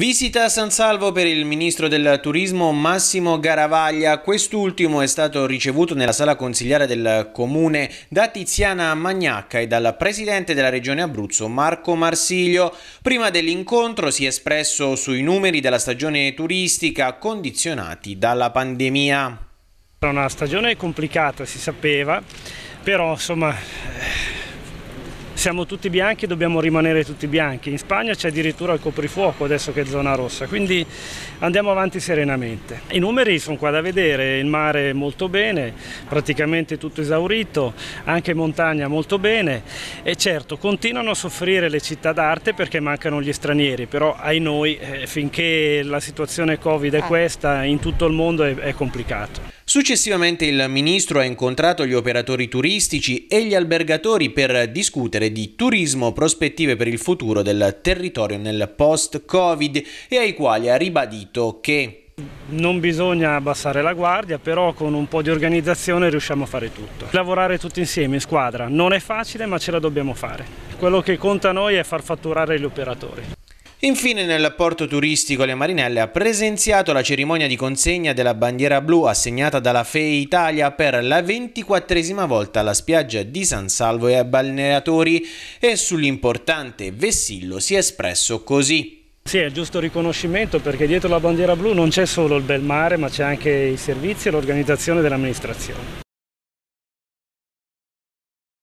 Visita a San Salvo per il ministro del turismo Massimo Garavaglia. Quest'ultimo è stato ricevuto nella sala consigliare del comune da Tiziana Magnacca e dal presidente della regione Abruzzo Marco Marsiglio. Prima dell'incontro si è espresso sui numeri della stagione turistica condizionati dalla pandemia. Era una stagione complicata, si sapeva, però insomma siamo tutti bianchi e dobbiamo rimanere tutti bianchi. In Spagna c'è addirittura il coprifuoco adesso che è zona rossa, quindi andiamo avanti serenamente. I numeri sono qua da vedere, il mare molto bene, praticamente tutto esaurito, anche montagna molto bene e certo continuano a soffrire le città d'arte perché mancano gli stranieri, però ai noi eh, finché la situazione Covid è eh. questa in tutto il mondo è, è complicato. Successivamente il ministro ha incontrato gli operatori turistici e gli albergatori per discutere di turismo, prospettive per il futuro del territorio nel post-Covid e ai quali ha ribadito che non bisogna abbassare la guardia, però con un po' di organizzazione riusciamo a fare tutto. Lavorare tutti insieme in squadra non è facile, ma ce la dobbiamo fare. Quello che conta a noi è far fatturare gli operatori. Infine nel porto turistico Le Marinelle ha presenziato la cerimonia di consegna della bandiera blu assegnata dalla FEI Italia per la ventiquattresima volta alla spiaggia di San Salvo e ai balneatori e sull'importante vessillo si è espresso così. Sì, è giusto riconoscimento perché dietro la bandiera blu non c'è solo il bel mare ma c'è anche i servizi e l'organizzazione dell'amministrazione.